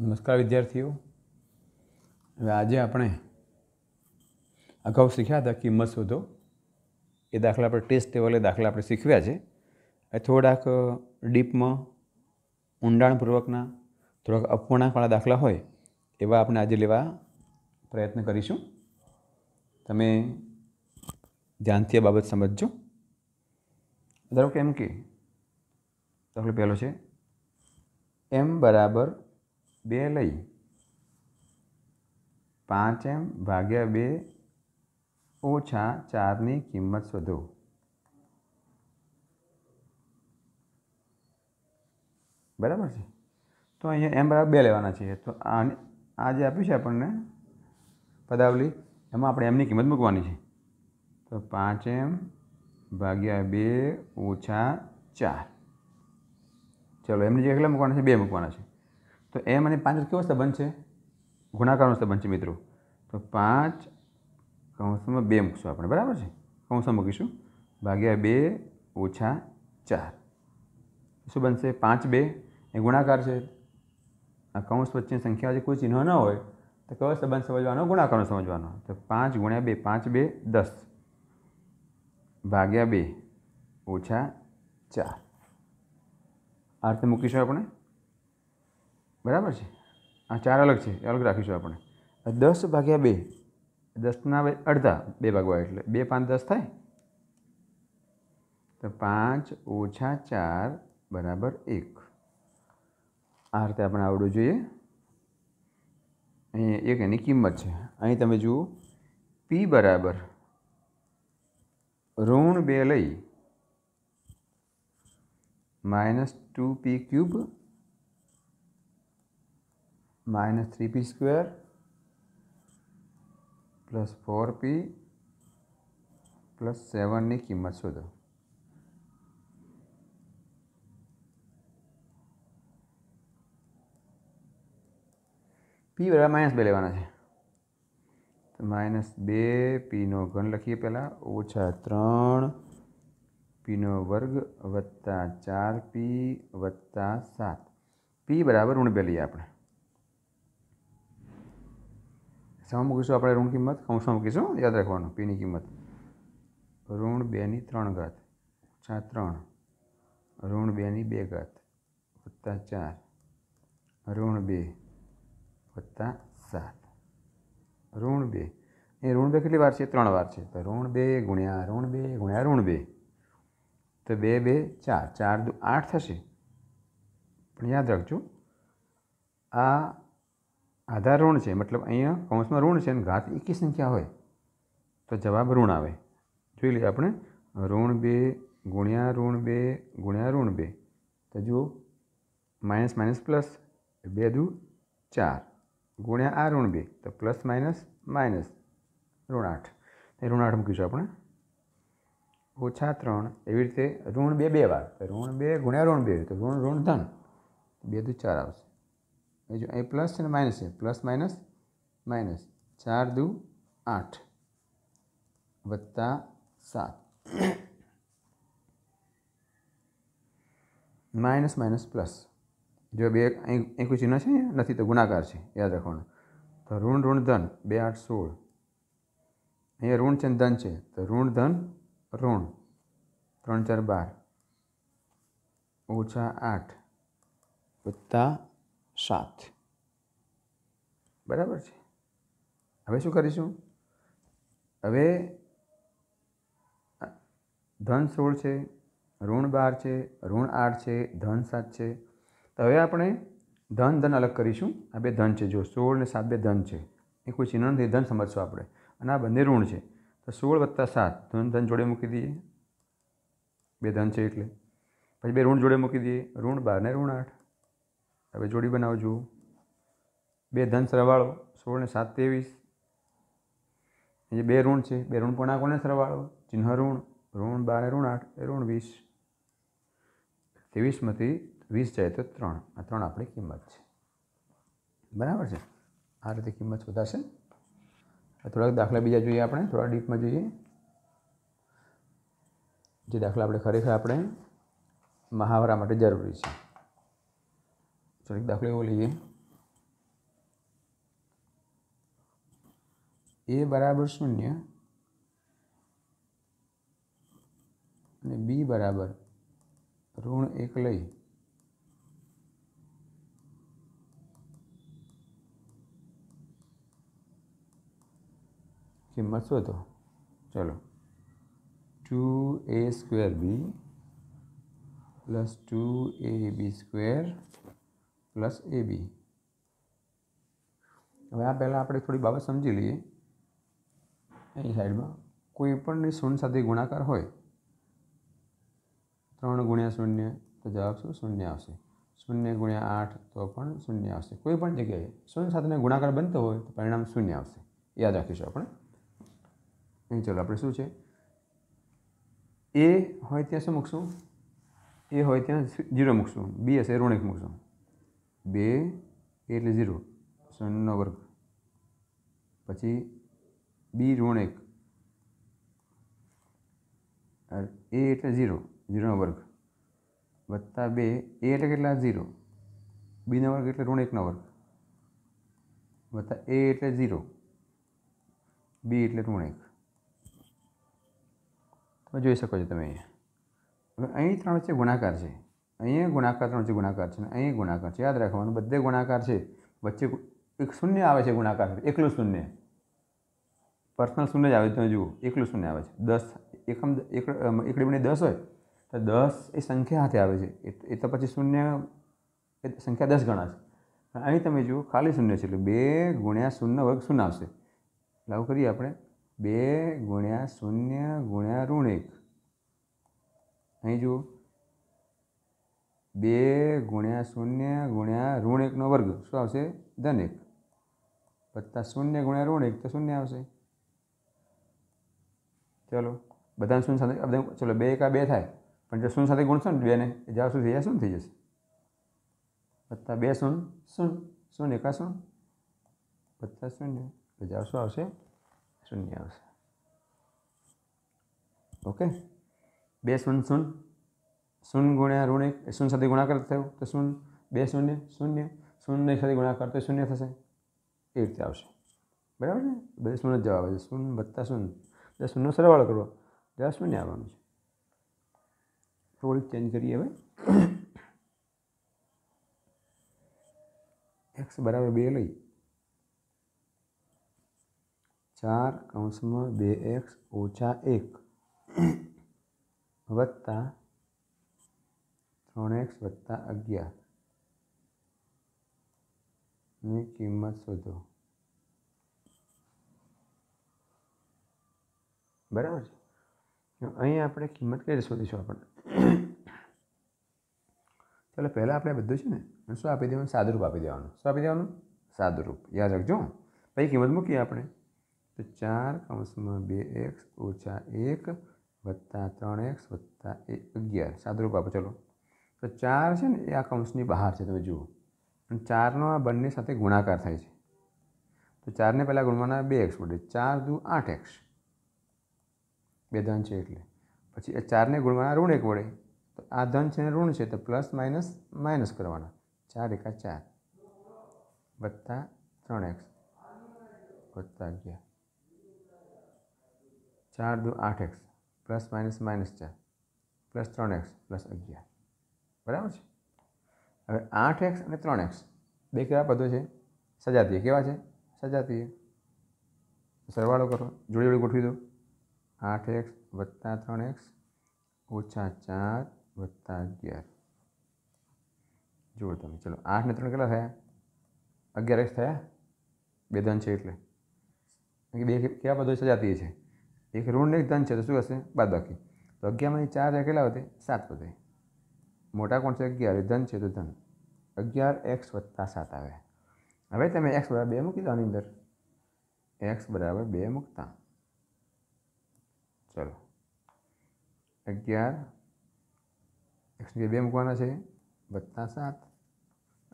નમસ્કાર વિદ્યાર્થીઓ હવે આજે આપણે અગાઉ શીખ્યા હતા કિંમત શોધો એ દાખલા આપણે ટેસ્ટ લેવલે દાખલા આપણે શીખવ્યા છે એ થોડાક ડીપમાં ઊંડાણપૂર્વકના થોડાક અપૂર્ણાંકવાળા દાખલા હોય એવા આપણે આજે લેવા પ્રયત્ન કરીશું તમે ધ્યાનથી આ બાબત સમજજો ધારો કેમ કે દાખલો પહેલો છે એમ બરાબર બે લઈ પાંચ એમ ભાગ્યા બે ઓછા ચારની કિંમત શોધો બરાબર છે તો અહીંયા એમ બરાબર બે લેવાના છે તો આ જે આપ્યું છે આપણને પદાવલી એમાં આપણે એમની કિંમત મૂકવાની છે તો પાંચ એમ ભાગ્યા બે ઓછા ચાર ચલો એમની જગ્યાએ કેટલા મૂકવાના છે બે મૂકવાના છે તો એમ અને પાંચ કેવો સંબંધ છે ગુણાકારનો સંબંધ છે મિત્રો તો પાંચ કૌંસમાં બે મૂકશું આપણે બરાબર છે કૌંસમાં મૂકીશું ભાગ્યા બે ઓછા ચાર શું બનશે પાંચ બે એ ગુણાકાર છે આ કૌંસ વચ્ચેની સંખ્યા જે કોઈ ચિહ્ન ન હોય તો કયો સંબંધ સમજવાનો ગુણાકારનો સમજવાનો તો પાંચ ગુણ્યા બે પાંચ બે દસ ભાગ્યા બે ઓછા ચાર આ રીતે મૂકીશું આપણે બરાબર છે આ ચાર અલગ છે એ અલગ રાખીશું આપણે દસ ભાગ્યા બે દસના અડધા બે ભાગવા એટલે બે પાંચ દસ થાય તો પાંચ ઓછા ચાર બરાબર એક આ રીતે આપણે આવડવું જોઈએ અહીં એક એની કિંમત છે અહીં તમે જુઓ પી બરાબર ઋણ બે લઈ minus two p cube minus 3p square plus four p plus સેવનની કિંમત શોધો પી બરાબર માઇનસ બે લેવાના છે તો માઇનસ બે પીનો ઘન લખીએ પહેલાં ઓછા ત્રણ પીનો વર્ગ વત્તા ચાર પી વત્તા સાત પી બરાબર ઋણ બે લઈએ આપણે શામાં મૂકીશું આપણે ઋણ કિંમત કૌંસમાં મૂકીશું યાદ રાખવાનું પીની કિંમત ઋણ બેની ત્રણ ઘાત ઓછા ત્રણ ઋણ બેની બે ઘાત વત્તા ચાર ઋણ બે વત્તા સાત ઋણ બે એ ઋણ બે કેટલી વાર છે ત્રણ વાર છે તો ઋણ બે ગુણ્યા ઋણ બે ગુણ્યા ઋણ બે તો બે બે ચાર ચાર દુ આઠ થશે પણ યાદ રાખજો આ આધાર ઋણ છે મતલબ અહીંયા કૌંસમાં ઋણ છે અને ઘાત એકી સંખ્યા હોય તો જવાબ ઋણ આવે જોઈ લઈએ આપણે ઋણ બે ગુણ્યા ઋણ બે ગુણ્યા ઋણ બે તો જુઓ માઇનસ માઇનસ પ્લસ બે દુ ચાર ગુણ્યા આ ઋણ બે તો પ્લસ માઇનસ માઇનસ ઋણ આઠ એ ઋણ આઠ મૂકીશું આપણે ઓછા ત્રણ એવી રીતે ઋણ બે બે વાર ઋણ બે ગુણ્યા ઋણ બે તો ઋણ ઋણ ધન બે દુ ચાર આવશે એ જો અહીં પ્લસ છે ને માઇનસ છે પ્લસ માઇનસ માઇનસ ચાર દુ આઠ વત્તા સાત માઇનસ માઇનસ પ્લસ જો બે અહીં એક ચિહ્ન છે નથી તો ગુણાકાર છે યાદ રાખવાનું તો ઋણ ઋણ ધન બે આઠ સોળ અહીંયા ઋણ છે ધન છે તો ઋણ ધન ઋણ ત્રણ ચાર બાર ઓછા આઠ વત્તા સાત બરાબર છે હવે શું કરીશું હવે ધન સોળ છે ઋણ બાર છે ઋણ આઠ છે ધન સાત છે તો હવે આપણે ધન ધન અલગ કરીશું આ બે ધન છે જો સોળ ને સાત બે ધન છે એ કોઈ ચિહ્ન નથી ધન સમજશું આપણે અને આ બંને ઋણ છે તો સોળ વત્તા સાત ધન ધન જોડે મૂકી દઈએ બે ધન છે એટલે પછી બે ઋણ જોડે મૂકી દઈએ ઋણ બાર ને ઋણ આઠ હવે જોડી બનાવજો બે ધન સરવાળો સોળ ને સાત ત્રેવીસ જે બે ઋણ છે બે ઋણ પણ આ કોને સરવાળો ચિહ્ન ઋણ ઋણ બાર ઋણ આઠ ઋણ વીસ ત્રેવીસમાંથી વીસ જાય તો ત્રણ આ ત્રણ આપણી કિંમત છે બરાબર છે આ રીતે કિંમત શોધાશે થોડાક દાખલા બીજા જોઈએ આપણે થોડા ડીપમાં જોઈએ જે દાખલા આપણે ખરેખર આપણે મહાવરા માટે જરૂરી છે तो एक दाखिले वो એ બરાબર શૂન્ય અને બી બરાબર ઋણ એક લઈ કિંમત હતો ચલો two a square b plus two a b square plus a b હવે આ પહેલાં આપણે થોડી બાબત સમજી લઈએ અહીં સાઈડમાં કોઈ પણ શૂન્ય સાથે ગુણાકાર હોય ત્રણ ગુણ્યા શૂન્ય તો જવાબ શું શૂન્ય આવશે શૂન્ય ગુણ્યા આઠ તો પણ શૂન્ય આવશે કોઈ પણ જગ્યાએ શૂન્ય સાથેનો ગુણાકાર બનતો હોય તો પરિણામ શૂન્ય આવશે યાદ રાખીશું આપણે અહીં ચલો આપણે શું છે એ હોય ત્યાં શું મૂકશું એ હોય ત્યાં જીરો મૂકશું બી હશે ઋણિક મૂકશું બે એટલે ઝીરો શૂન્યનો વર્ગ પછી બી ઋણ એક એ એટલે ઝીરો ઝીરોનો વર્ગ વત્તા બે એ એટલે કેટલા ઝીરો બીનો વર્ગ એટલે ઋણ એકનો વર્ગ વત્તા એ એટલે ઝીરો બી એટલે ઋણ એક તમે જોઈ શકો છો તમે હવે અહીં ત્રણ વચ્ચે ગુણાકાર છે અહીંયા ગુણાકાર ત્રણ વચ્ચે ગુણાકાર છે અહીં ગુણાકાર છે યાદ રાખવાનું બધે ગુણાકાર છે વચ્ચે એક શૂન્ય આવે છે ગુણાકાર એકલું શૂન્ય પર્સનલ શૂન્ય જ આવે તમે જુઓ એકલું શૂન્ય આવે છે દસ એકમ એકડી બની દસ હોય તો દસ એ સંખ્યા હાથે આવે છે એ તો પછી શૂન્ય એ સંખ્યા દસ ગણા છે અહીં તમે જુઓ ખાલી શૂન્ય છે એટલે બે ગુણ્યા શૂન્ય વર્ગ શૂન્ય આવશે લાવ કરીએ આપણે બે ગુણ્યા શૂન્ય ગુણ્યા ઋણ એક અહીં જુઓ બે ગુણ્યા શૂન્ય ગુણ્યા ઋણ એકનો વર્ગ શું આવશે ધન એક વત્તા શૂન્ય ગુણ્યા ઋણ એક તો શૂન્ય આવશે ચલો બધાને શૂન્ય સાથે ચલો બે એકા બે થાય પણ જો શૂન્ય સાથે ગુણશો ને બેને જ્યાં સુધી એ શૂન્ય થઈ જશે વત્તા બે શૂન્ય શૂન્ય શૂન્ય એકા શૂન્ય વત્તા શૂન્ય પછી શું આવશે શૂન્ય આવશે ઓકે બે શૂન્ય શૂન્ય શૂન ગુણ્યા ઋણ એક શૂન્ય સાથે ગુણાકાર થયો તો શૂન્ય બે શૂન્ય શૂન્ય શૂન્ય સાથે ગુણાકાર તો શૂન્ય થશે એ રીતે આવશે બરાબર ને બધે શૂન્ય જવાબ આવે છે શૂન્ય વત્તા શૂન્ય દસ શૂન્ય સરવાળો કરવો દસ શૂન્ય આવવાનું છે થોડીક ચેન્જ કરીએ હવે એક્સ બરાબર બે લઈ ચાર કૌંસમાં બે એક્સ ઓછા એક વત્તા ત્રણ એક્સ વત્તા અગિયારની કિંમત શોધો બરાબર છે અહીં આપણે કિંમત કઈ રીતે શોધીશું આપણને ચાલો પહેલાં આપણે બધું છે ને શું આપી દેવાનું સાદુરૂપ આપી દેવાનું શું આપી દેવાનું સાદુરૂપ યાદ રાખજો પછી કિંમત મૂકીએ આપણે તો ચાર કૌંસમાં બે એક્સ ઓછા એક વત્તા ત્રણ એક્સ વત્તા એક અગિયાર સાદુરૂપ આપો ચલો તો ચાર છે ને એ આ કૌંસની બહાર છે તમે જુઓ અને ચારનો આ બંને સાથે ગુણાકાર થાય છે તો ચારને પહેલાં ગુણવાના બે એક્સ પડે ચાર દુ આઠ એક્સ બે ધન છે એટલે પછી એ ચારને ગુણવાના ઋણ એક વડે તો આ ધન છે ને ઋણ છે તો પ્લસ માઇનસ માઇનસ કરવાના ચાર એકા ચાર વત્તા ત્રણ એક્સ વત્તા અગિયાર ચાર દુ આઠ એક્સ પ્લસ માઇનસ માઇનસ ચાર પ્લસ ત્રણ એક્સ પ્લસ અગિયાર બરાબર છે હવે આઠ એક્સ અને ત્રણ એક્સ બે કેવા પદો છે સજાતીય કેવા છે સજાતીય સરવાળો કરો જોડી જોડી ગોઠવી દો આઠ એક્સ વત્તા ત્રણ એક્સ ઓછા ચાર વત્તા અગિયાર જુઓ તમે ચલો આઠ ને ત્રણ કેટલા થયા અગિયાર એક્સ થયા બે ધન છે એટલે બે કેવા પદો સજાતીય છે એક ઋણ ને ધન છે તો શું હશે બાદ બાકી તો અગિયારમાંથી ચાર કેટલા વધે સાત વધે મોટા કોણ છે અગિયાર ધન છે તો ધન અગિયાર એક્સ વત્તા સાત આવે હવે તમે એક્સ બરાબર બે મૂકી દો આની અંદર એક્સ બરાબર બે મૂકતા ચલો અગિયાર એક્સની બે મૂકવાના છે વત્તા સાત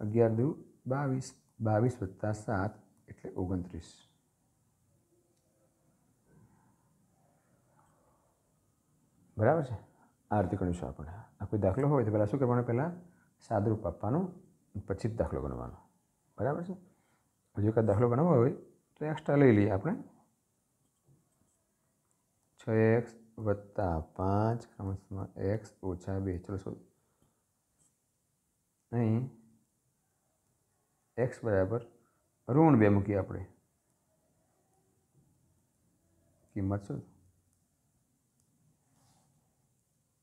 અગિયાર દુ બાવીસ બાવીસ વત્તા સાત એટલે ઓગણત્રીસ બરાબર છે આરતી આર્થિકનું ચોપણ આ કોઈ દાખલો હોય તો પહેલાં શું કરવાનું પહેલાં સાદરૂપ આપવાનું પછી જ દાખલો ગણવાનો બરાબર છે હજુ કાંઈ દાખલો ગણવો હોય તો એક્સ્ટ્રા લઈ લઈએ આપણે છ એક્સ વત્તા પાંચ કૌંસમાં એક્સ ઓછા બે ચલો શું અહીં એક્સ બરાબર ઋણ બે મૂકીએ આપણે કિંમત શું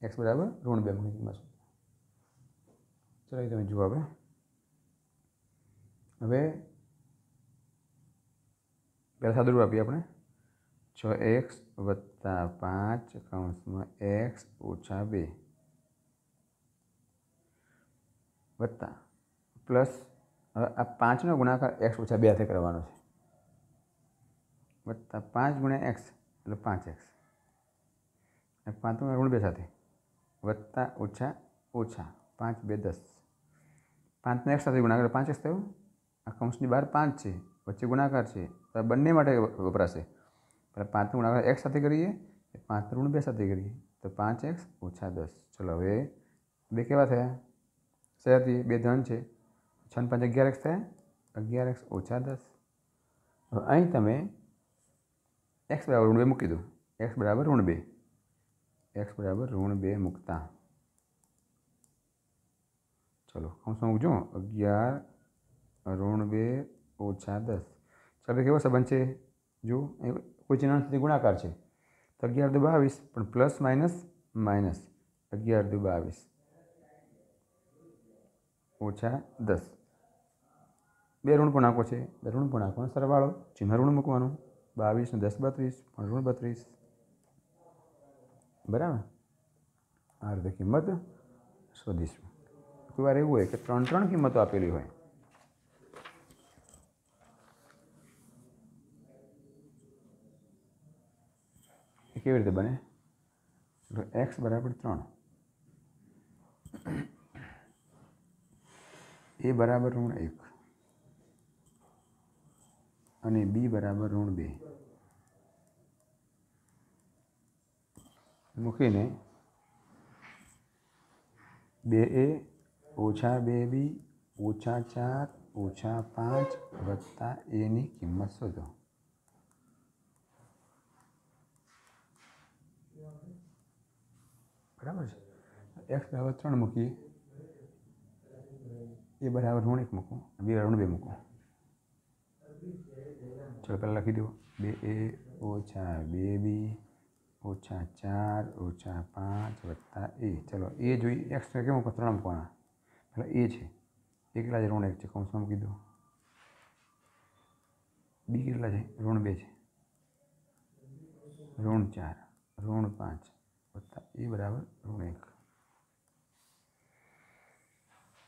એક્સ બરાબર ઋણ બે માહિતીમાં શોધો ચલો તમે જુઓ હવે હવે પહેલાં સાદું રૂપ આપીએ આપણે છ એક્સ વત્તા પાંચ કૌંસમાં એક્સ ઓછા બે વત્તા પ્લસ હવે આ પાંચનો ગુણાકાર એક્સ ઓછા બે હાથે કરવાનો છે વત્તા પાંચ ગુણ્યા એક્સ એટલે પાંચ એક્સ પાંચનો ઋણ બે સાથે વત્તા ઓછા ઓછા પાંચ બે દસ પાંચને એક સાથે ગુણાકાર પાંચ એક્સ થયું આ કૌંસની બહાર પાંચ છે વચ્ચે ગુણાકાર છે તો બંને માટે વપરાશે પહેલાં પાંચનો ગુણાકાર એક્સ સાથે કરીએ પાંચ ઋણ બે સાથે કરીએ તો પાંચ એક્સ ઓછા દસ ચલો હવે બે કેવા થયા સયાથી બે ધન છે છ પાંચ અગિયાર એક્સ થયા અગિયાર એક્સ ઓછા દસ અહીં તમે એક્સ બરાબર ઋણ બે મૂકી દો એક્સ બરાબર ઋણ બે એક્સ બરાબર ઋણ બે મૂકતા ચલો હું કૌંસમાં મૂકજો અગિયાર ઋણ બે ઓછા દસ ચાલો કેવો સંબંધ છે જુઓ કોઈ ચિહ્ન સુધી ગુણાકાર છે તો અગિયાર દુ બાવીસ પણ પ્લસ માઇનસ માઇનસ અગિયાર દુ બાવીસ ઓછા દસ બે ઋણ પૂર્ણાંકો છે બે ઋણ પૂર્ણાંકોનો સરવાળો ચિહ્ન ઋણ મૂકવાનું બાવીસ ને દસ બત્રીસ પણ ઋણ બત્રીસ બરાબર આ કિંમત શોધીશું કોઈ વાર એવું હોય કે ત્રણ ત્રણ કિંમતો આપેલી હોય એ કેવી રીતે બને તો એક્સ બરાબર ત્રણ એ બરાબર ઋણ એક અને બી બરાબર ઋણ બે મૂકીને બે એ ઓછા બે બી ઓછા ચાર ઓછા પાંચ વત્તા એની કિંમત શોધો બરાબર છે એક્સ બરાબર ત્રણ મૂકીએ એ બરાબર ઋણ એક મૂકું બે ઋણ બે મૂકું ચલો પહેલાં લખી દો બે એ ઓછા બે બી ઓછા ચાર ઓછા પાંચ વત્તા એ ચલો એ જોઈએ એક્સ્ટ્રા કેમ ઉપર ત્રણ મૂકવાના એટલે એ છે એ કેટલા છે ઋણ એક છે કૌંસમાં કીધું બી કેટલા છે ઋણ બે છે ઋણ ચાર ઋણ પાંચ વત્તા એ બરાબર ઋણ એક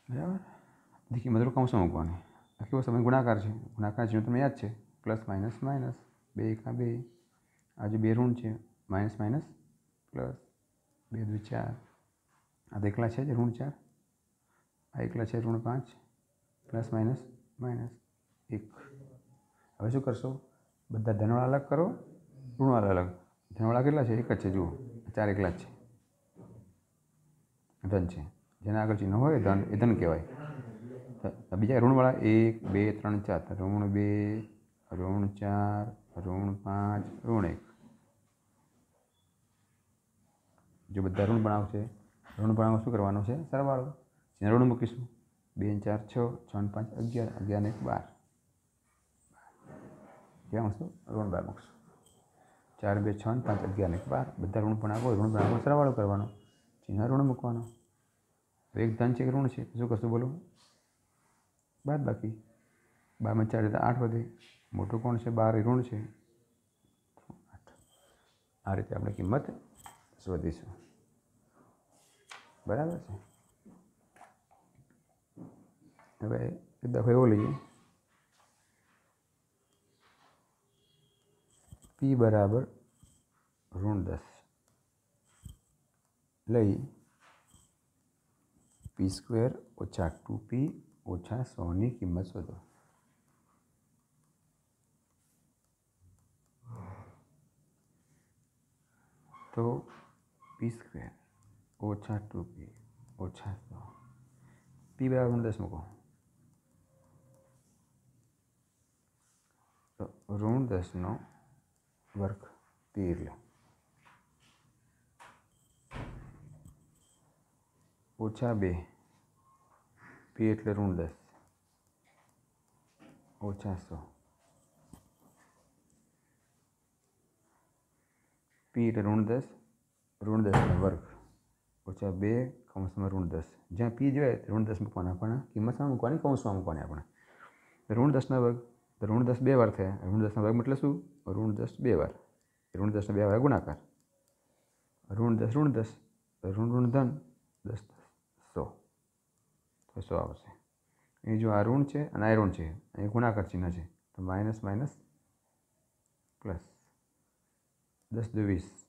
બરાબર દીખી મધુર કૌંસમાં મૂકવાની આખી વસ્તુ ગુણાકાર છે ગુણાકાર છે તમને યાદ છે પ્લસ માઇનસ માઇનસ બે એકા બે આજે બે ઋણ છે માઇનસ માઇનસ પ્લસ બે દુ ચાર આ તો એકલા છે જ ઋણ ચાર આ એકલા છે ઋણ પાંચ પ્લસ માઇનસ માઇનસ એક હવે શું કરશો બધા ધનવાળા અલગ કરો ઋણવાળા અલગ ધનવાળા કેટલા છે એક જ છે જુઓ ચાર એકલા જ છે ધન છે જેના આગળ ચિહ્ન હોય ધન એ ધન કહેવાય બીજા ઋણવાળા એક બે ત્રણ ચાર ઋણ બે ઋણ ચાર ઋણ પાંચ ઋણ એક જો બધા ઋણ બનાવ છે ઋણ બનાવ શું કરવાનો છે સરવાળો જેને ઋણ મૂકીશું બે ચાર છ છ પાંચ અગિયાર અગિયાર એક બાર ક્યાં મૂકશું ઋણ બાર મૂકશું ચાર બે છ પાંચ અગિયાર એક બાર બધા ઋણ બનાવો ઋણ ભણાવો સરવાળો કરવાનો ચિહ્ન ઋણ મૂકવાનો એક ધન છે કે ઋણ છે શું કશું બોલો બાદ બાકી બારમાં ચાર જતા આઠ વધે મોટું કોણ છે બાર ઋણ છે આ રીતે આપણે કિંમત શોધીશું બરાબર છે હવે એ દફો એવો લઈએ પી બરાબર ઋણ દસ લઈ પી સ્ક્વેર ઓછા ટુ પી ઓછા સોની કિંમત શોધો તો પી સ્ક્વેર ओछा टू पी ओछा सौ पी बराबर मतलब इसमें को तो ऋण दसनो वर्ग पीर लो ઓછા બે પી એટલે ઋણ દસ ઓછા સો પી એટલે ઋણ દસ ઋણ દસનો વર્ગ ओछा बे कौश में ऋण दस ज्या पी जो है ऋण दस मुकवा अपना किमत में मुकवा कौश में मुकवा अपना ऋण दस वर्ग तो ऋण दस बार थे ऋण दस वर्ग मतलब शू ऋण दस बार ऋण दस ने बार गुणाकार ऋण दस ऋण दस ऋण ऋण धन दस दस सौ तो सौ आशे जो आ ऋण है आ ऋण है गुणाकार चिन्ह है तो माइनस माइनस प्लस दस दो वीस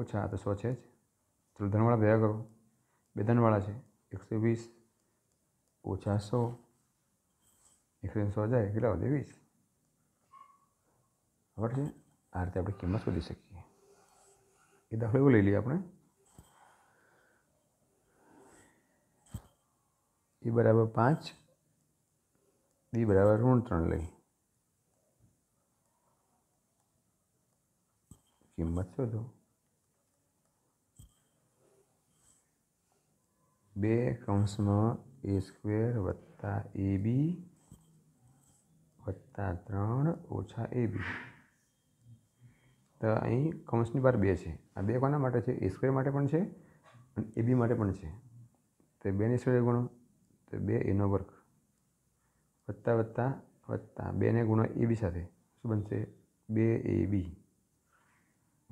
ઓછા આ તો સો છે જ ચલો ધનવાળા ભેગા કરો બે ધનવાળા છે એકસો વીસ ઓછા સો એકસો સો જાય કેટલા વધે વીસ ખબર છે આ રીતે આપણે કિંમત શોધી શકીએ એ દાખલો એવું લઈ લઈએ આપણે એ બરાબર પાંચ બી બરાબર ઋણ ત્રણ લઈ કિંમત શોધો બે કૌંસમાં એ સ્ક્વેર વત્તા એ બી વત્તા ત્રણ ઓછા એ બી તો અહીં કૌંસની બહાર બે છે આ બે કોના માટે છે એ સ્ક્વેર માટે પણ છે અને એ બી માટે પણ છે તો બેની સ્ક્વેર ગુણો તો બે એનો વર્ગ વત્તા વત્તા વત્તા બેને ગુણો એ બી સાથે શું બનશે બે એ બી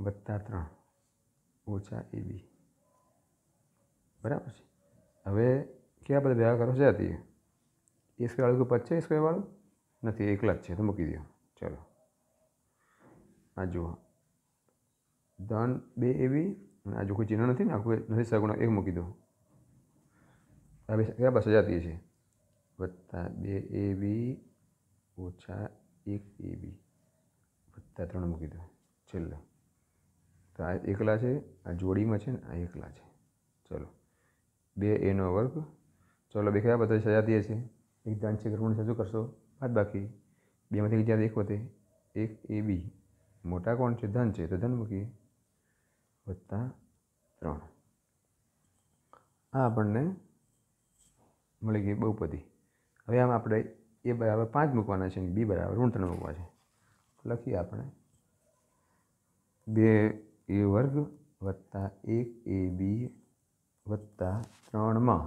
વત્તા ત્રણ ઓછા એ બી બરાબર છે હવે કયા બધા ભેગા કરો જતી એ સ્ક્વેરવાળું ગ્રુપ જ છે એ સ્કેવાળું નથી એકલા જ છે તો મૂકી દો ચલો આ જુઓ ધન બે એવી અને આજુ કોઈ ચિહ્ન નથી ને આખું નથી સગુણક એક મૂકી દો આ બે કયા બસ જતી છે વત્તા બે એ બી ઓછા એક એ બી વત્તા ત્રણ મૂકી દો છેલ્લે તો આ એકલા છે આ જોડીમાં છે ને આ એકલા છે ચલો બે એનો વર્ગ ચાલો બે કયા બધા દે છે એક દાન છે ગ્રહણ સજુ કરશો બાદ બાકી બેમાંથી એક જ્યારે એક વધે એક એ બી મોટા કોણ છે ધન છે તો ધન મૂકીએ વત્તા ત્રણ આ આપણને મળી ગઈ બહુપદી હવે આમ આપણે એ બરાબર પાંચ મૂકવાના છે અને બી બરાબર ઋણ ત્રણ મૂકવા છે લખીએ આપણે બે એ વર્ગ વત્તા એક એ બી વત્તા ત્રણમાં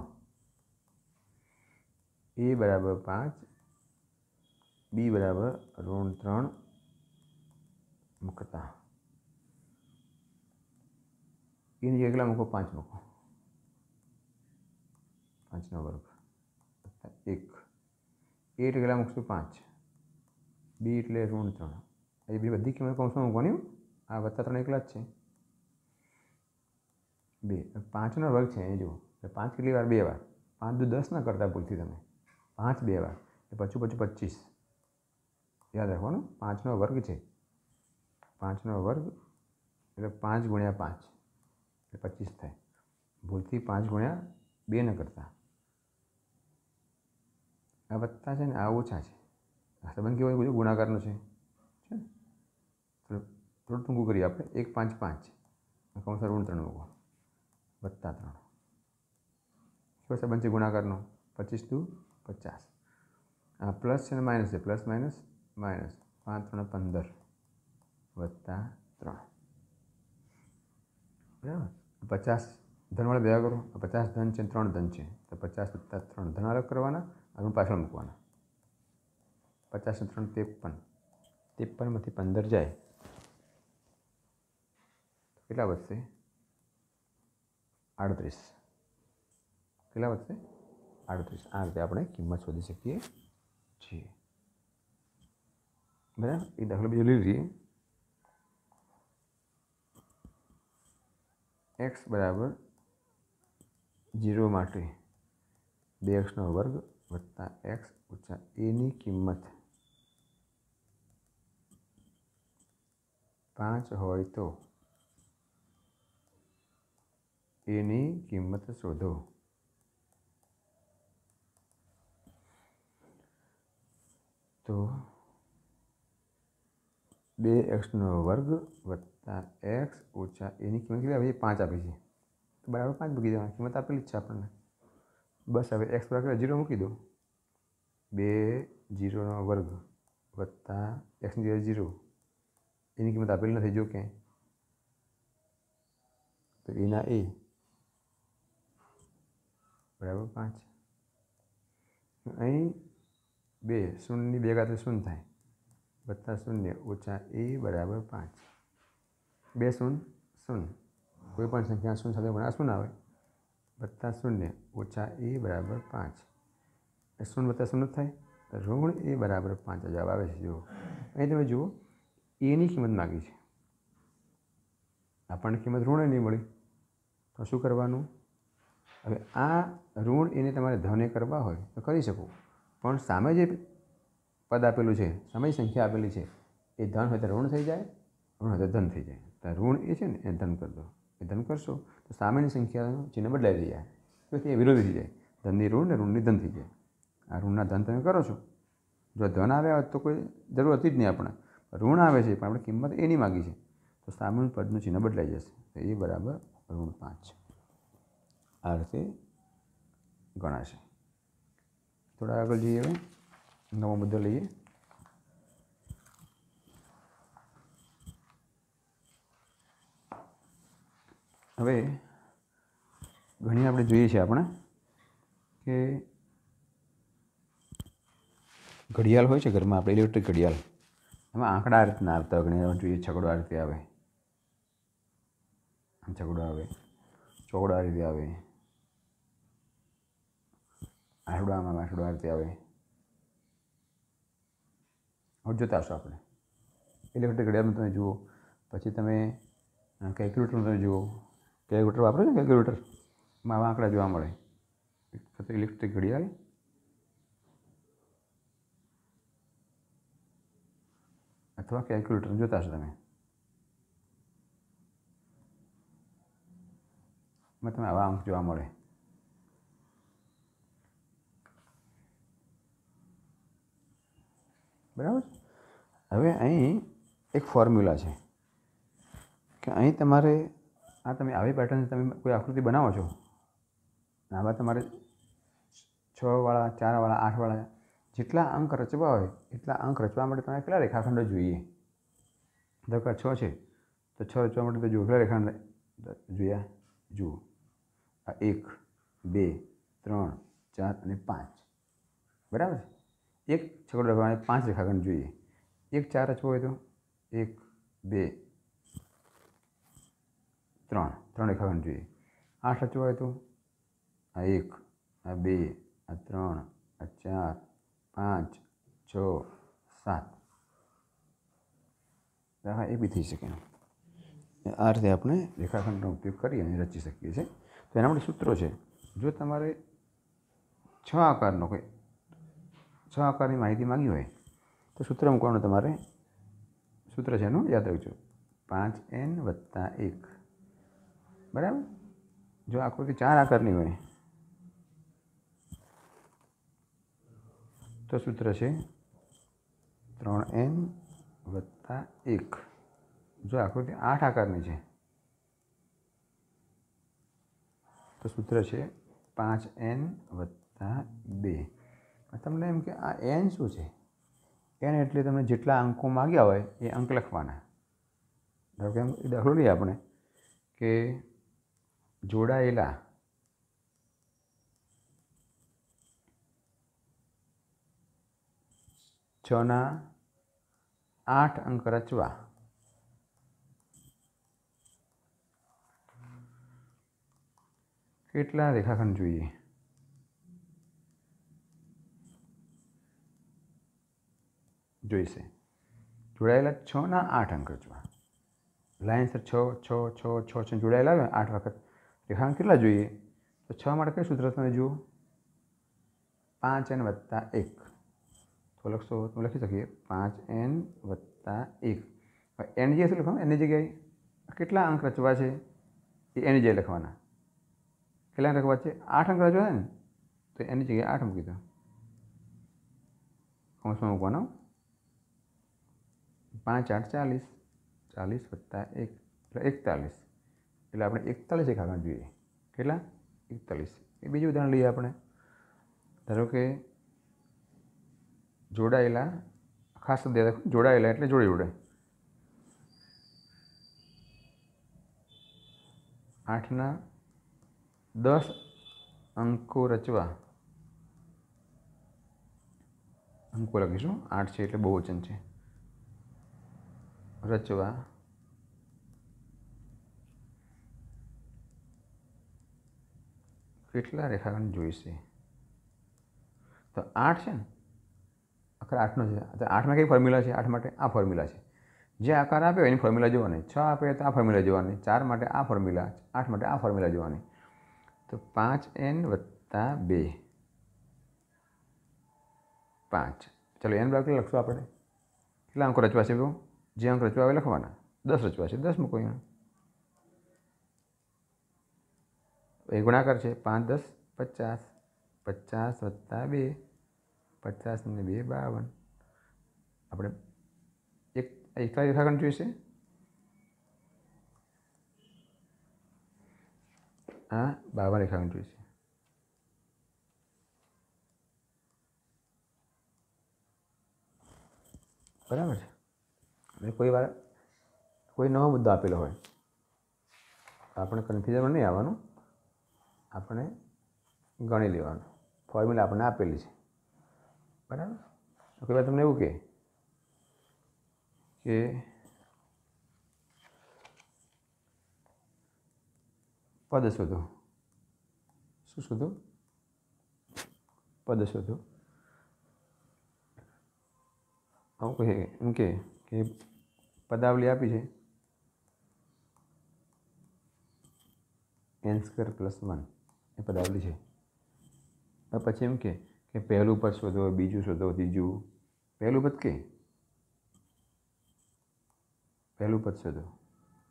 એ બરાબર પાંચ બી બરાબર ઋણ ત્રણ મૂકતા એની જગ્યાએ કેટલા મૂકો પાંચ મૂકો પાંચનો વર્ગ એક એ એટલે કેટલા મૂકશું પાંચ બી એટલે ઋણ ત્રણ એ બધી બધી કિંમત કૌંસમાં મૂકવાની આ વત્તા ત્રણ એકલા જ છે બે પાંચનો વર્ગ છે અહીં જુઓ એટલે પાંચ કેટલી વાર બે વાર પાંચ દુ દસ ન કરતા ભૂલથી તમે પાંચ બે વાર એટલે પચું પચું પચીસ યાદ રાખવાનું પાંચનો વર્ગ છે પાંચનો વર્ગ એટલે પાંચ ગુણ્યા પાંચ એટલે પચીસ થાય ભૂલથી પાંચ ગુણ્યા બે ન કરતા આ વત્તા છે ને આ ઓછા છે આ સંબંધ કેવો બધું ગુણાકારનો છે થોડું ટૂંકું કરીએ આપણે એક પાંચ પાંચ કૌંસર ઋણ ત્રણ મૂકો વત્તા ત્રણ શું છે ગુણાકારનો પચીસ ટુ પચાસ આ પ્લસ છે ને માઇનસ છે પ્લસ માઇનસ માઇનસ પાંચ ત્રણ પંદર વત્તા ત્રણ બરાબર પચાસ ધન વાળા ભેગા કરો પચાસ ધન છે ત્રણ ધન છે તો પચાસ વત્તા ત્રણ ધન અલગ કરવાના અને પાછળ મૂકવાના પચાસ ને ત્રણ ત્રેપન ત્રેપનમાંથી પંદર જાય કેટલા વધશે આડત્રીસ કેટલા વધશે આડત્રીસ આ રીતે આપણે કિંમત શોધી શકીએ છીએ બરાબર એ દાખલો બીજો લઈ લઈએ એક્સ બરાબર જીરો માટે બે એક્સનો વર્ગ વત્તા એક્સ ઓછા એની કિંમત પાંચ હોય તો એની કિંમત શોધો તો બે એક્સનો વર્ગ વત્તા એક્સ ઓછા એની કિંમત કેટલી આવી પાંચ આપી છે તો બરાબર પાંચ મૂકી દેવાની કિંમત આપેલી જ છે આપણને બસ હવે એક્સ બરાબર જીરો મૂકી દો બે જીરોનો વર્ગ વત્તા એક્સની જગ્યાએ જીરો એની કિંમત આપેલી નથી જો ક્યાંય તો એના એ બરાબર પાંચ અહીં બે શૂન્યની બે ઘાતે શૂન્ય થાય વત્તા શૂન્ય ઓછા એ બરાબર પાંચ બે શૂન્ય શૂન્ય કોઈ પણ સંખ્યા શૂન્ય સાથે ગુણા શૂન્ય આવે વત્તા શૂન્ય ઓછા એ બરાબર પાંચ શૂન્ય વત્તા શૂન્ય થાય ઋણ એ બરાબર પાંચ જવાબ આવે છે જુઓ અહીં તમે જુઓ એની કિંમત માગી છે આપણને કિંમત ઋણ નહીં મળી તો શું કરવાનું હવે આ ઋણ એને તમારે ધને કરવા હોય તો કરી શકો પણ સામે જે પદ આપેલું છે સામે સંખ્યા આપેલી છે એ ધન હોય તો ઋણ થઈ જાય ઋણ હોય તો ધન થઈ જાય તો ઋણ એ છે ને એ ધન કરી દો એ ધન કરશો તો સામેની સંખ્યાનું ચિહ્ન બદલાઈ રહી જાય તો એ વિરોધી થઈ જાય ધનની ઋણ ને ઋણની ધન થઈ જાય આ ઋણના ધન તમે કરો છો જો ધન આવ્યા હોત તો કોઈ જરૂર હતી જ નહીં આપણે ઋણ આવે છે પણ આપણે કિંમત એની માગી છે તો સામેનું પદનું ચિહ્ન બદલાઈ જશે તો એ બરાબર ઋણ પાંચ છે આ રીતે ગણાશે થોડા આગળ જઈએ હવે નવો મુદ્દો લઈએ હવે ઘણી આપણે જોઈએ છે આપણે કે ઘડિયાળ હોય છે ઘરમાં આપણે ઇલેક્ટ્રિક ઘડિયાળ એમાં આંકડા આ રીતના આવતા ઘણી જોઈએ છગડો આ રીતે આવે છગડો આવે ચોકડો આ રીતે આવે હાડવામાં હાડવા રીતે આવે હવે જોતા હશો આપણે ઇલેક્ટ્રિક ઘડિયાળમાં તમે જુઓ પછી તમે કેલ્ક્યુલેટરમાં તમે જુઓ કેલ્ક્યુલેટર વાપરો છો કેલ્ક્યુલેટરમાં આવા આંકડા જોવા મળે ઇલેક્ટ્રિક ઘડિયાળ અથવા કેલ્ક્યુલેટર જોતા હશો તમે એમાં તમે આવા અંક જોવા મળે બરાબર હવે અહીં એક ફોર્મ્યુલા છે કે અહીં તમારે આ તમે આવી પેટર્ન તમે કોઈ આકૃતિ બનાવો છો આમાં તમારે છવાળા ચારવાળા આઠવાળા જેટલા અંક રચવા હોય એટલા અંક રચવા માટે તમારે કેટલા રેખાખંડો જોઈએ ધારો કે છ છે તો છ રચવા માટે તો જુઓ કેટલા રેખાખંડ જોયા જુઓ આ એક બે ત્રણ ચાર અને પાંચ બરાબર એક છગડો રેખાખંડ પાંચ રેખાખંડ જોઈએ એક ચાર અચવો હોય તો એક બે ત્રણ ત્રણ રેખાખંડ જોઈએ આઠ અચવો હોય તો આ એક આ બે આ ત્રણ આ ચાર પાંચ છ સાત રેખા એ બી થઈ શકે આ રીતે આપણે રેખાખંડનો ઉપયોગ કરી અને રચી શકીએ છીએ તો એના માટે સૂત્રો છે જો તમારે છ આકારનો કોઈ છ આકારની માહિતી માગી હોય તો સૂત્ર મૂકવાનું તમારે સૂત્ર છે એનું યાદ રાખજો પાંચ એન વત્તા એક બરાબર જો આકૃતિ ચાર આકારની હોય તો સૂત્ર છે ત્રણ એન વત્તા એક જો આકૃતિ આઠ આકારની છે તો સૂત્ર છે પાંચ એન વત્તા બે તમને એમ કે આ એન શું છે એન એટલે તમને જેટલા અંકો માગ્યા હોય એ અંક લખવાના ધારો કે એ દાખલો લઈએ આપણે કે જોડાયેલા છના આઠ અંક રચવા કેટલા રેખાખંડ જોઈએ જોઈશે જોડાયેલા છ ના આઠ અંક રચવા લાયન્સર સર છ છ છ છ છ જોડાયેલા આવે આઠ વખત રેખાંક કેટલા જોઈએ તો છ માટે કઈ સૂત્ર તમે જુઓ પાંચ એન વત્તા એક તો લખશો તો લખી શકીએ પાંચ એન વત્તા એક એન જે હશે લખવાનું એની જગ્યાએ કેટલા અંક રચવા છે એ એની જગ્યાએ લખવાના કેટલા અંક રચવા છે આઠ અંક રચવા ને તો એની જગ્યાએ આઠ મૂકી દો કૌંસમાં મૂકવાનો પાંચ આઠ ચાલીસ ચાલીસ વત્તા એક એટલે એકતાલીસ એટલે આપણે એકતાલીસ એક આગળ જોઈએ કેટલા એકતાલીસ એ બીજું ઉદાહરણ લઈએ આપણે ધારો કે જોડાયેલા ખાસ જોડાયેલા એટલે જોડે જોડે આઠના દસ અંકો રચવા અંકો લખીશું આઠ છે એટલે બહુ વચન છે રચવા કેટલા રેખાખંડ જોઈશે તો આઠ છે ને આખરે આઠનો છે તો આઠમાં કઈ ફોર્મ્યુલા છે આઠ માટે આ ફોર્મ્યુલા છે જે આકાર આપે એની ફોર્મ્યુલા જોવાની છ આપે તો આ ફોર્મ્યુલા જોવાની ચાર માટે આ ફોર્મ્યુલા આઠ માટે આ ફોર્મ્યુલા જોવાની તો પાંચ એન વત્તા બે પાંચ ચાલો એન બ્લોક લખશું આપણે કેટલા અંકો રચવા છે ભાઈ જે અંક રચવા આવે લખવાના દસ રચવા છે દસ મૂકો અહીંયા એ ગુણાકાર છે પાંચ દસ પચાસ પચાસ વત્તા બે પચાસ ને બે બાવન આપણે એક એકતા રેખાખંડ જોઈશે હા બાવન રેખાખંડ જોઈશે બરાબર છે અને કોઈ વાર કોઈ નવો મુદ્દો આપેલો હોય તો આપણે કન્ફ્યુઝનમાં નહીં આવવાનું આપણે ગણી લેવાનું ફોર્મ્યુલા આપણને આપેલી છે બરાબર કોઈ વાર તમને એવું કહે કે પદ શોધો શું શોધો પદ શોધો આવું કહે એમ કે પદાવલી આપી છે એન સ્ક્વેર પ્લસ વન એ પદાવલી છે હવે પછી એમ કે કે પહેલું પદ શોધો બીજું શોધો ત્રીજું પહેલું પદ કે પહેલું પદ શોધો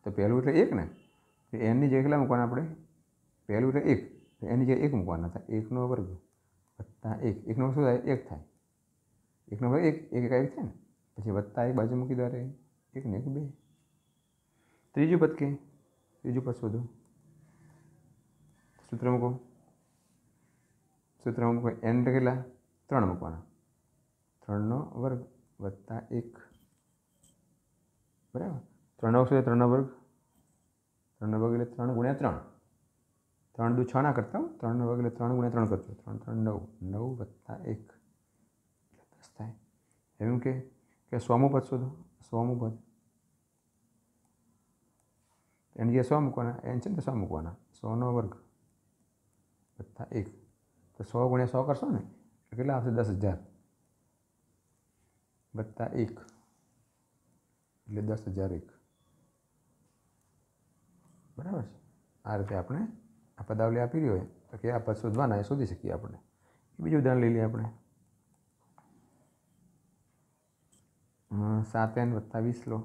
તો પહેલું એટલે એક ને તો એનની જગ્યાએ કેટલા મૂકવાના આપણે પહેલું એટલે એક તો એની જગ્યાએ એક મૂકવાના હતા એકનો વર્ગ વત્તા એક એકનો શું થાય એક થાય એકનો વર્ગ એક એક એક થાય ને પછી વત્તા એક બાજુ મૂકી દો એક ને એક બે ત્રીજું પદ કે ત્રીજું પદ શોધો સૂત્ર મૂકો સૂત્ર મૂકો એન કેટલા ત્રણ મૂકવાના ત્રણનો વર્ગ વત્તા એક બરાબર ત્રણ વર્ગ સુધી ત્રણનો વર્ગ ત્રણનો વર્ગ એટલે ત્રણ ગુણ્યા ત્રણ ત્રણ દુ છ ના કરતા હું ત્રણનો વર્ગ એટલે ત્રણ ગુણ્યા ત્રણ કરતો ત્રણ ત્રણ નવ નવ વત્તા એક દસ થાય એમ કે કે પદ શોધો સોમું પદ એની જે સો મૂકવાના એન છે ને સો મૂકવાના સોનો વર્ગ વત્તા એક તો સો ગુણ્યા સો કરશો ને કેટલા આવશે દસ હજાર વત્તા એક એટલે દસ હજાર એક બરાબર છે આ રીતે આપણે આ પદાવલી આપી રહ્યો હોય તો કે આ પદ શોધવાના એ શોધી શકીએ આપણે એ બીજું ઉદાહરણ લઈ લઈએ આપણે સાત એન વત્તા વીસ લો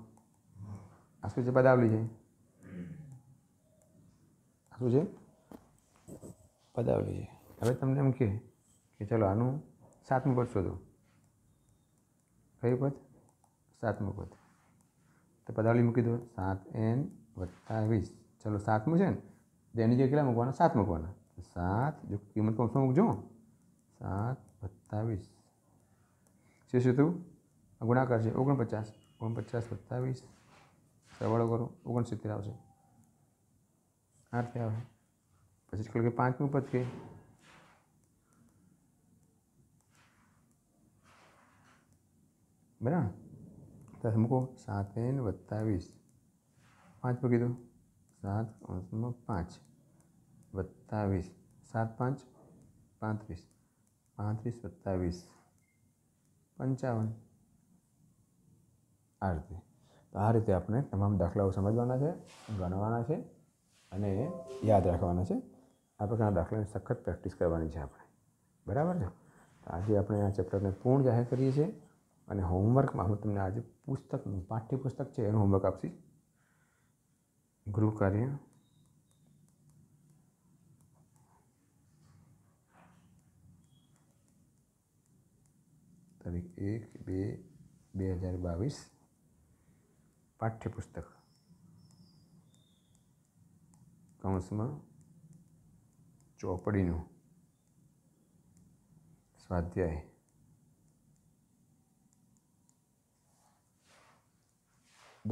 આ શું છે પદાવલી છે શું છે પદ છે હવે તમને એમ કહે કે ચલો આનું સાતમું પદ શોધો કયું પદ સાતમું પદ તો પદાવલી મૂકી દો સાત એન વત્તા વીસ ચલો સાતમું છે ને તો એની જગ્યાએ કેટલા મૂકવાના સાત મૂકવાના સાત જો કિંમત શું મૂકજો સાત વત્તા વીસ શું શું હતું ગુણાકાર છે ઓગણપચાસ ઓગણપચાસ વત્તા વીસ સરવાળો કરો ઓગણસિત્તેર આવશે આઠ થયા પછી ખબર કે પાંચમી ઉપજ ગઈ બરાબર ત્યાં મૂકો સાત એન વત્તા વીસ પાંચ મૂકી સાત અંશમાં પાંચ વત્તા વીસ સાત પાંચ પાંત્રીસ પાંત્રીસ વત્તા વીસ પંચાવન આ રીતે તો આ રીતે આપણે તમામ દાખલાઓ સમજવાના છે ગણવાના છે અને યાદ રાખવાના છે આ પ્રકારના દાખલાની સખત પ્રેક્ટિસ કરવાની છે આપણે બરાબર ને આજે આપણે આ ચેપ્ટરને પૂર્ણ જાહેર કરીએ છીએ અને હોમવર્કમાં હું તમને આજે પુસ્તક પાઠ્યપુસ્તક છે એનું હોમવર્ક આપશી ગૃહ કાર્ય તારીખ એક બે બે હજાર બાવીસ પાઠ્યપુસ્તક કૌંસમાં ચોપડીનું સ્વાધ્યાય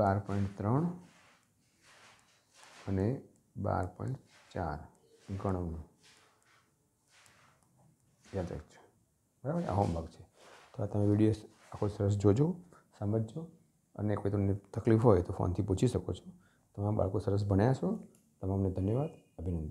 બાર પોઈન્ટ ત્રણ અને બાર પોઈન્ટ ચાર ગણવું યાદ રાખજો બરાબર આ હોમવર્ક છે તો આ તમે વિડીયો આખો સરસ જોજો સમજજો અને કોઈ તમને તકલીફ હોય તો ફોનથી પૂછી શકો છો તમારા બાળકો સરસ ભણ્યા છો તમામને ધન્યવાદ અભિનંદન